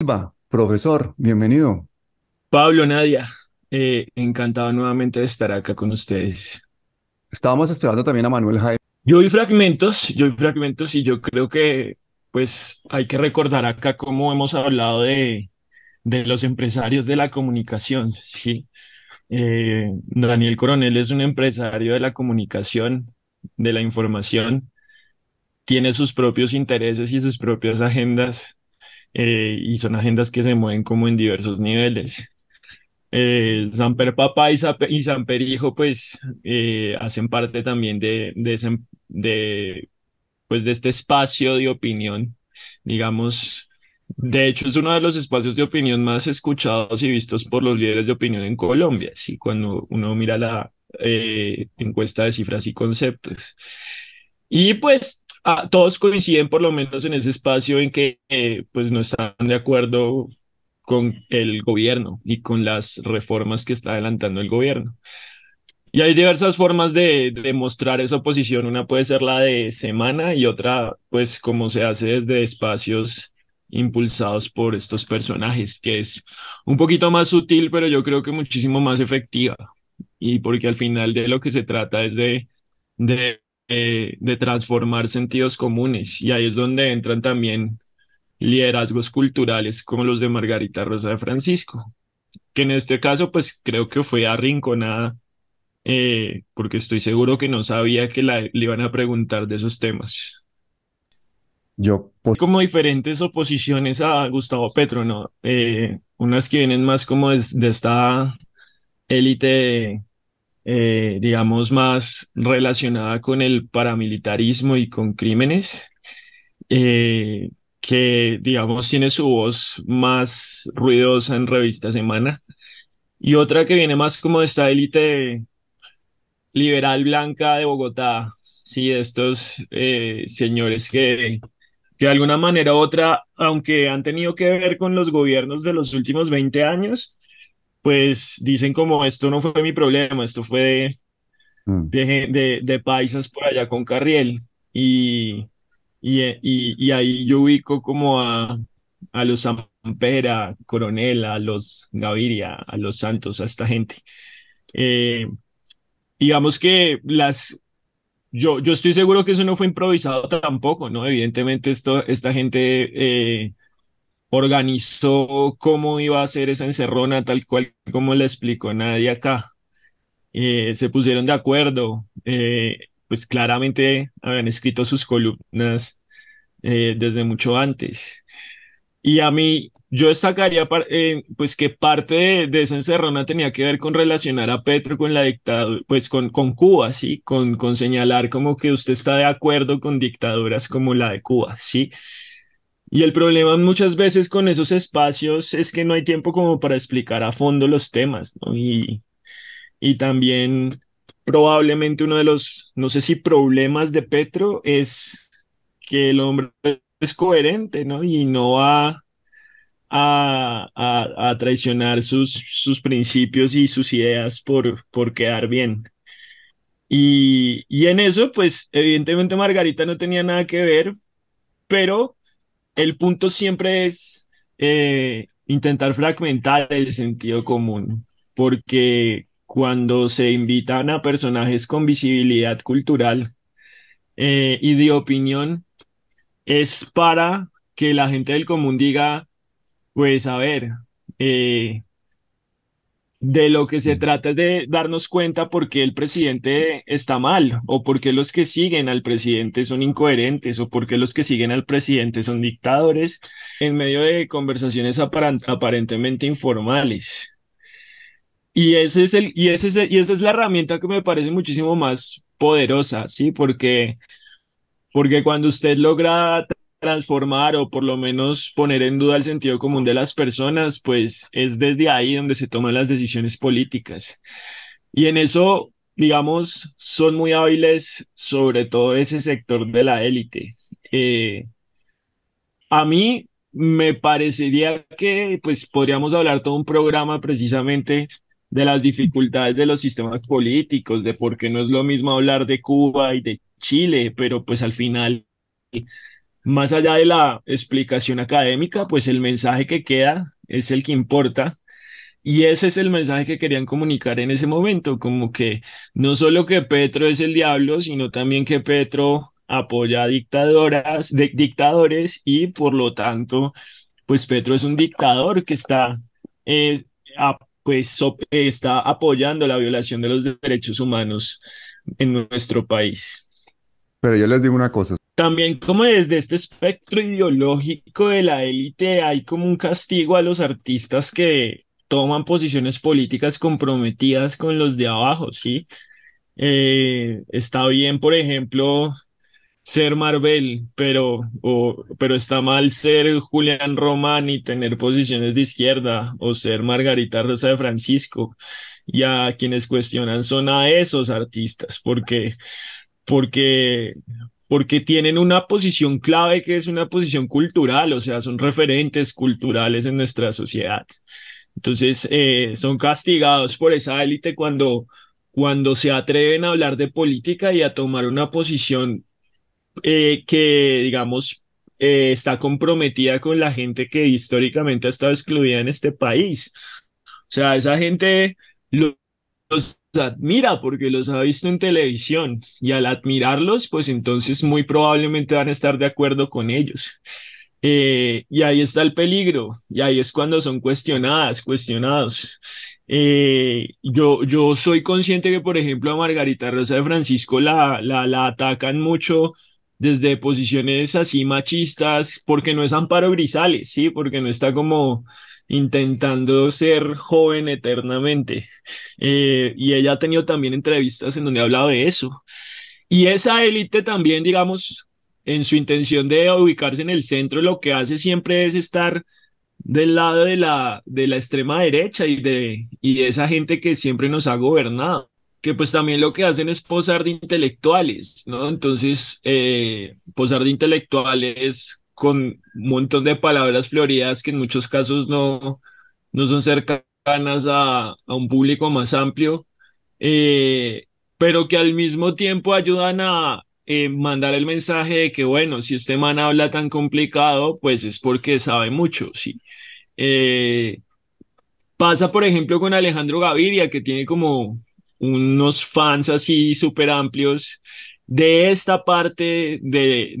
Silva, profesor, bienvenido. Pablo, Nadia, eh, encantado nuevamente de estar acá con ustedes. Estábamos esperando también a Manuel Jaime. Yo vi fragmentos, yo vi fragmentos y yo creo que pues hay que recordar acá cómo hemos hablado de, los empresarios de la comunicación, ¿sí? Eh, Daniel Coronel es un empresario de la comunicación, de la información, tiene sus propios intereses y sus propias agendas eh, y son agendas que se mueven como en diversos niveles. Eh, Samper Papá y, Samper, Hijo pues eh, hacen parte también de, de, ese, em-, de, pues, de este espacio de opinión, digamos. De hecho, es uno de los espacios de opinión más escuchados y vistos por los líderes de opinión en Colombia, ¿sí? cuando uno mira la eh, encuesta de cifras y conceptos. Y pues Ah, todos coinciden por lo menos en ese espacio en que eh, pues no están de acuerdo con el gobierno y con las reformas que está adelantando el gobierno. Y hay diversas formas de, de, mostrar esa oposición. Una puede ser la de semana y otra, pues, como se hace desde espacios impulsados por estos personajes, que es un poquito más sutil, pero yo creo que muchísimo más efectiva. Y porque al final de lo que se trata es de, de eh, de transformar sentidos comunes. Y ahí es donde entran también liderazgos culturales como los de Margarita Rosa de Francisco, que en este caso pues creo que fue arrinconada, eh, porque estoy seguro que no sabía que le iban a preguntar de esos temas. Yo pues, como diferentes oposiciones a Gustavo Petro, ¿no? Eh, unas que vienen más como de, de esta élite eh, digamos, más relacionada con el paramilitarismo y con crímenes, eh, que, digamos, tiene su voz más ruidosa en Revista Semana, y otra que viene más como de esta élite liberal blanca de Bogotá, sí, estos eh, señores que de alguna manera u otra, aunque han tenido que ver con los gobiernos de los últimos 20 años, pues dicen como esto no fue mi problema, esto fue de, mm. paisas por allá con Carriel. Y, y, ahí yo ubico como a, a los Ampera, Coronel, a los Gaviria, a los Santos, a esta gente. Eh, digamos que las... Yo, yo estoy seguro que eso no fue improvisado tampoco, ¿no? Evidentemente esto, esta gente eh, organizó cómo iba a ser esa encerrona, tal cual como le explicó nadie acá. Eh, se pusieron de acuerdo, eh, pues claramente habían escrito sus columnas eh, desde mucho antes. Y a mí, yo destacaría pues que parte de, esa encerrona tenía que ver con relacionar a Petro con la dictadura, pues con, con Cuba, ¿sí? Con, señalar como que usted está de acuerdo con dictaduras como la de Cuba, ¿sí? sí y el problema muchas veces con esos espacios es que no hay tiempo como para explicar a fondo los temas, ¿no? Y, y también probablemente uno de los, no sé si problemas de Petro es que el hombre es coherente, ¿no? Y no va a, a, a, traicionar sus, sus principios y sus ideas por, por quedar bien. Y, y en eso, pues evidentemente Margarita no tenía nada que ver, pero el punto siempre es eh, intentar fragmentar el sentido común, porque cuando se invitan a personajes con visibilidad cultural eh, y de opinión, es para que la gente del común diga, pues a ver, eh, de lo que se trata es de darnos cuenta por qué el presidente está mal, o por qué los que siguen al presidente son incoherentes, o por qué los que siguen al presidente son dictadores, en medio de conversaciones aparentemente informales. Y, ese es el, y, ese y esa es la herramienta que me parece muchísimo más poderosa, ¿sí? Porque, porque cuando usted logra transformar o por lo menos poner en duda el sentido común de las personas, pues es desde ahí donde se toman las decisiones políticas. Y en eso, digamos, son muy hábiles sobre todo ese sector de la élite. Eh, a mí me parecería que pues podríamos hablar todo un programa precisamente de las dificultades de los sistemas políticos, de por qué no es lo mismo hablar de Cuba y de Chile, pero pues al final más allá de la explicación académica, pues el mensaje que queda es el que importa. Y ese es el mensaje que querían comunicar en ese momento, como que no solo que Petro es el diablo, sino también que Petro apoya dictadores y por lo tanto, pues Petro es un dictador que está, eh, pues, está apoyando la violación de los derechos humanos en nuestro país. Pero yo les digo una cosa, también como desde este espectro ideológico de la élite hay como un castigo a los artistas que toman posiciones políticas comprometidas con los de abajo, ¿sí? Eh, está bien, por ejemplo, ser Marvel, pero, o, pero está mal ser Julián Román y tener posiciones de izquierda, o ser Margarita Rosa de Francisco. Y a quienes cuestionan son a esos artistas, porque, porque, porque tienen una posición clave que es una posición cultural, o sea, son referentes culturales en nuestra sociedad. Entonces, eh, son castigados por esa élite cuando, cuando se atreven a hablar de política y a tomar una posición eh, que, digamos, eh, está comprometida con la gente que históricamente ha estado excluida en este país. O sea, esa gente los admira porque los ha visto en televisión y al admirarlos, pues entonces muy probablemente van a estar de acuerdo con ellos. Eh, y ahí está el peligro, y ahí es cuando son cuestionadas, cuestionados. Eh, yo, yo soy consciente que, por ejemplo, a Margarita Rosa de Francisco la, la, la atacan mucho desde posiciones así machistas, porque no es Amparo Grisales, ¿sí? Porque no está como intentando ser joven eternamente. Eh, y ella ha tenido también entrevistas en donde ha hablado de eso. Y esa élite también, digamos, en su intención de ubicarse en el centro, lo que hace siempre es estar del lado de la, de la extrema derecha y de, y de esa gente que siempre nos ha gobernado que pues también lo que hacen es posar de intelectuales, ¿no? Entonces, eh, posar de intelectuales con un montón de palabras floridas que en muchos casos no, no son cercanas a, a un público más amplio, eh, pero que al mismo tiempo ayudan a eh, mandar el mensaje de que, bueno, si este man habla tan complicado, pues es porque sabe mucho, sí. Eh, pasa, por ejemplo, con Alejandro Gaviria, que tiene como unos fans así súper amplios de esta parte de,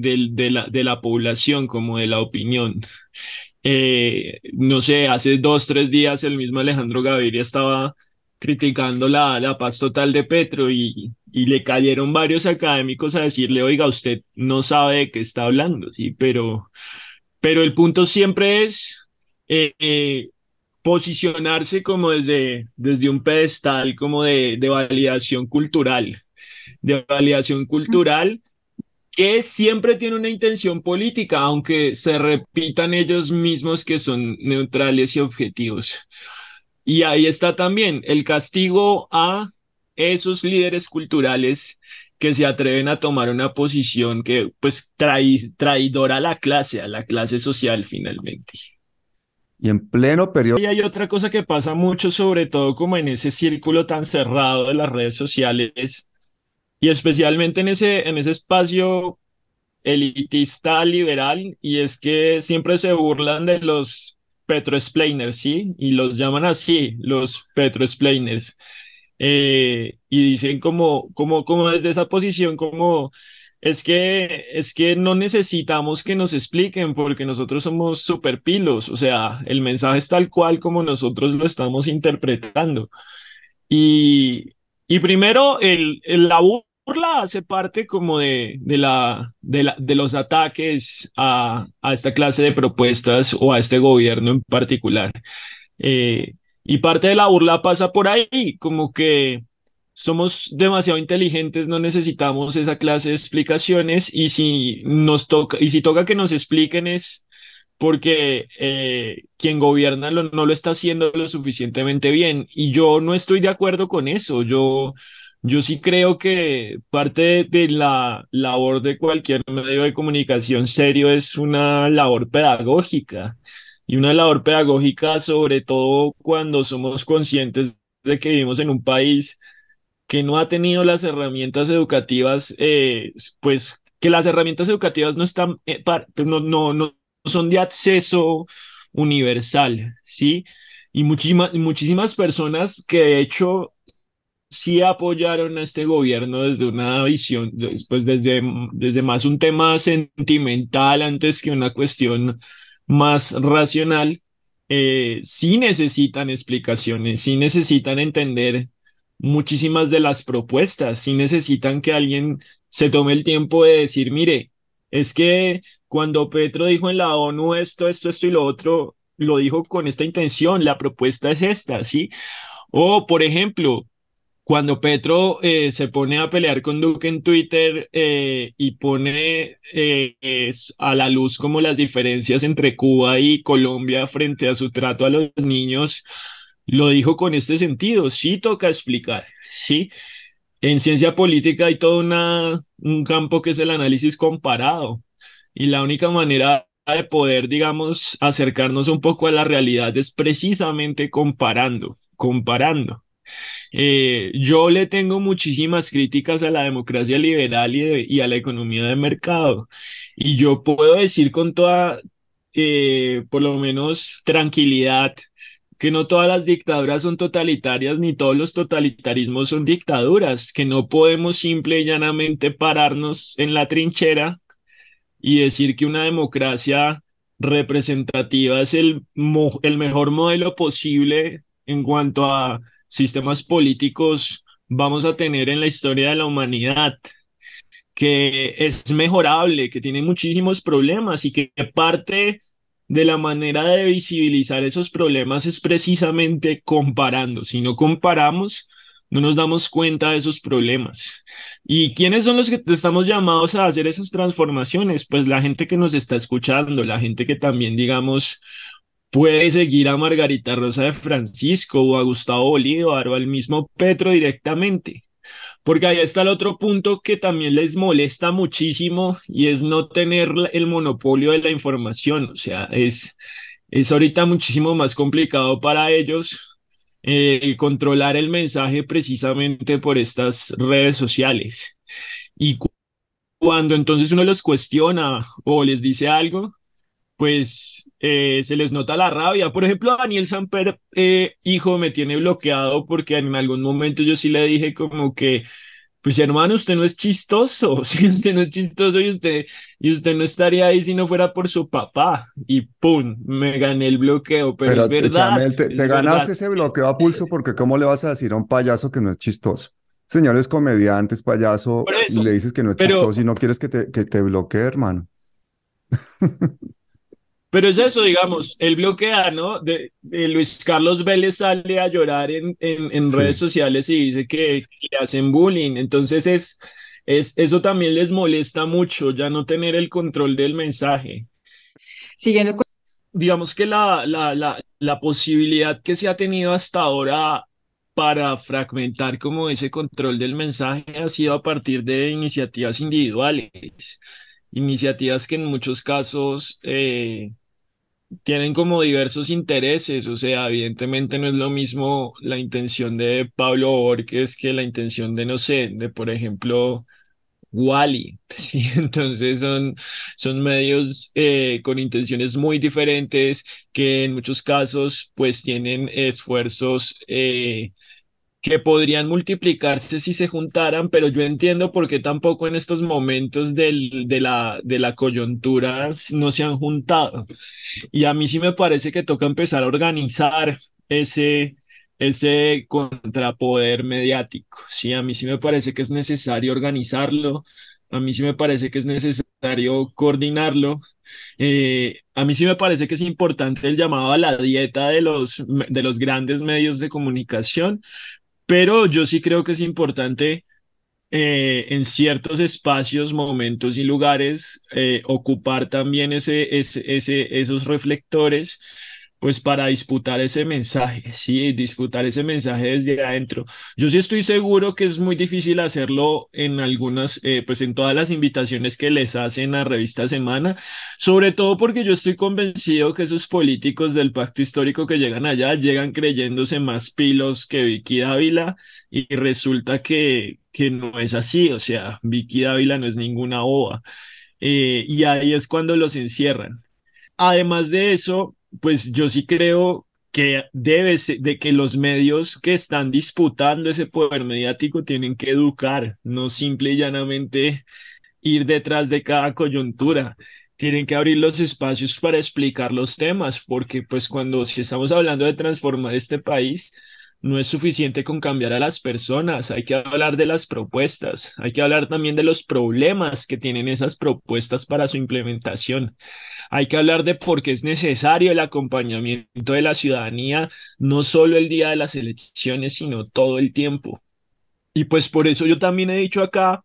la, de la población como de la opinión. Eh, no sé, hace dos, tres días el mismo Alejandro Gaviria estaba criticando la, la paz total de Petro y, y le cayeron varios académicos a decirle, oiga, usted no sabe de qué está hablando, ¿sí? pero, pero el punto siempre es eh, eh, posicionarse como desde, desde un pedestal como de, de validación cultural de validación cultural que siempre tiene una intención política, aunque se repitan ellos mismos que son neutrales y objetivos. Y ahí está también el castigo a esos líderes culturales que se atreven a tomar una posición que pues traidora a la clase, a la clase social finalmente. Y en pleno periodo... Y hay otra cosa que pasa mucho, sobre todo como en ese círculo tan cerrado de las redes sociales, y especialmente en ese, en ese espacio elitista liberal, y es que siempre se burlan de los petroexplainers, ¿sí? Y los llaman así, los petroexplainers. Eh, y dicen como, como, como desde esa posición, como es que, es que no necesitamos que nos expliquen porque nosotros somos superpilos, o sea, el mensaje es tal cual como nosotros lo estamos interpretando. Y, primero, el, el, burla hace parte como de, de, la, de, la, de los ataques a, a, esta clase de propuestas o a este gobierno en particular. Eh, y parte de la burla pasa por ahí, como que somos demasiado inteligentes, no necesitamos esa clase de explicaciones y si nos toca, y si toca que nos expliquen es porque eh, quien gobierna no lo está haciendo lo suficientemente bien. Y yo no estoy de acuerdo con eso. Yo yo sí creo que parte de, la labor de cualquier medio de comunicación serio es una labor pedagógica y una labor pedagógica sobre todo cuando somos conscientes de que vivimos en un país que no ha tenido las herramientas educativas, eh, pues que las herramientas educativas no están, eh, no, no son de acceso universal, ¿sí? Y muchísimas personas que de hecho si apoyaron a este gobierno desde una visión, pues desde, desde más un tema sentimental antes que una cuestión más racional, si eh, sí necesitan explicaciones, sí necesitan entender muchísimas de las propuestas, sí necesitan que alguien se tome el tiempo de decir, mire, es que cuando Petro dijo en la ONU esto, esto, esto y lo otro, lo dijo con esta intención, la propuesta es esta, ¿sí? O, por ejemplo, cuando Petro eh, se pone a pelear con Duque en Twitter eh, y pone eh, a la luz como las diferencias entre Cuba y Colombia frente a su trato a los niños, lo dijo con este sentido, sí toca explicar, sí. En ciencia política hay todo un campo que es el análisis comparado y la única manera de poder, digamos, acercarnos un poco a la realidad es precisamente comparando, comparando. Eh, yo le tengo muchísimas críticas a la democracia liberal y, a la economía de mercado. Y yo puedo decir con toda, eh, por lo menos, tranquilidad que no todas las dictaduras son totalitarias ni todos los totalitarismos son dictaduras, que no podemos simple y llanamente pararnos en la trinchera y decir que una democracia representativa es el, el mejor modelo posible en cuanto a sistemas políticos vamos a tener en la historia de la humanidad, que es mejorable, que tiene muchísimos problemas y que parte de la manera de visibilizar esos problemas es precisamente comparando. Si no comparamos, no nos damos cuenta de esos problemas. ¿Y quiénes son los que estamos llamados a hacer esas transformaciones? Pues la gente que nos está escuchando, la gente que también, digamos, Puede seguir a Margarita Rosa de Francisco o a Gustavo Bolívar o al mismo Petro directamente. Porque ahí está el otro punto que también les molesta muchísimo y es no tener el monopolio de la información. O sea, es, es ahorita muchísimo más complicado para ellos eh, controlar el mensaje precisamente por estas redes sociales. Y cuando entonces uno los cuestiona o les dice algo, pues eh, se les nota la rabia. Por ejemplo, Daniel Samper, eh, hijo, me tiene bloqueado porque en algún momento yo sí le dije como que, pues hermano, usted no es chistoso, si usted no es chistoso y usted, no estaría ahí si no fuera por su papá. Y pum, me gané el bloqueo, pero, es verdad. te, ganaste ese bloqueo a pulso porque ¿cómo le vas a decir a un payaso que no es chistoso? Señores comediantes, payaso, y le dices que no es chistoso y no quieres que te, que te bloquee, hermano. Pero es eso, digamos, el bloquea, ¿no? De, Luis Carlos Vélez sale a llorar en, en, redes sociales y dice que, le hacen bullying. Entonces es, es, eso también les molesta mucho, ya no tener el control del mensaje. Siguiendo Digamos que la, la, la, la posibilidad que se ha tenido hasta ahora para fragmentar como ese control del mensaje ha sido a partir de iniciativas individuales, iniciativas que en muchos casos eh, tienen como diversos intereses, o sea, evidentemente no es lo mismo la intención de Pablo Borges que la intención de, no sé, de por ejemplo Wally, Entonces son, son medios eh, con intenciones muy diferentes que en muchos casos pues tienen esfuerzos eh, que podrían multiplicarse si se juntaran, pero yo entiendo por qué tampoco en estos momentos del, de, la, de la coyuntura no se han juntado. Y a mí sí me parece que toca empezar a organizar ese, ese contrapoder mediático. Sí, a mí sí me parece que es necesario organizarlo, a mí sí me parece que es necesario coordinarlo. Eh, a mí sí me parece que es importante el llamado a la dieta de los, de los grandes medios de comunicación, pero yo sí creo que es importante eh, en ciertos espacios, momentos y lugares eh, ocupar también esos reflectores pues para disputar ese mensaje, sí, disputar ese mensaje desde adentro. Yo sí estoy seguro que es muy difícil hacerlo en algunas, eh, pues en todas las invitaciones que les hacen a Revista Semana, sobre todo porque yo estoy convencido que esos políticos del pacto histórico que llegan allá llegan creyéndose más pilos que Vicky Dávila y resulta que, que no es así, o sea, Vicky Dávila no es ninguna ova Eh, y ahí es cuando los encierran. Además de eso, pues yo sí creo que debe de que los medios que están disputando ese poder mediático tienen que educar, no simple y llanamente ir detrás de cada coyuntura. Tienen que abrir los espacios para explicar los temas, porque pues cuando si estamos hablando de transformar este país, no es suficiente con cambiar a las personas, hay que hablar de las propuestas, hay que hablar también de los problemas que tienen esas propuestas para su implementación. Hay que hablar de por qué es necesario el acompañamiento de la ciudadanía, no solo el día de las elecciones, sino todo el tiempo. Y pues por eso yo también he dicho acá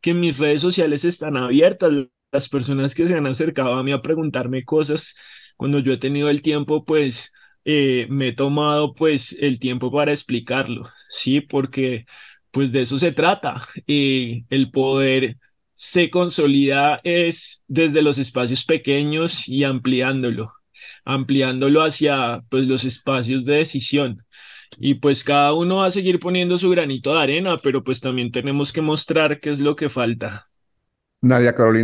que mis redes sociales están abiertas. Las personas que se han acercado a mí a preguntarme cosas, cuando yo he tenido el tiempo, pues eh, me he tomado pues el tiempo para explicarlo, ¿sí? Porque pues de eso se trata. Eh, el poder se consolida es desde los espacios pequeños y ampliándolo, ampliándolo hacia pues los espacios de decisión. Y pues cada uno va a seguir poniendo su granito de arena, pero pues también tenemos que mostrar qué es lo que falta. Nadia Carolina.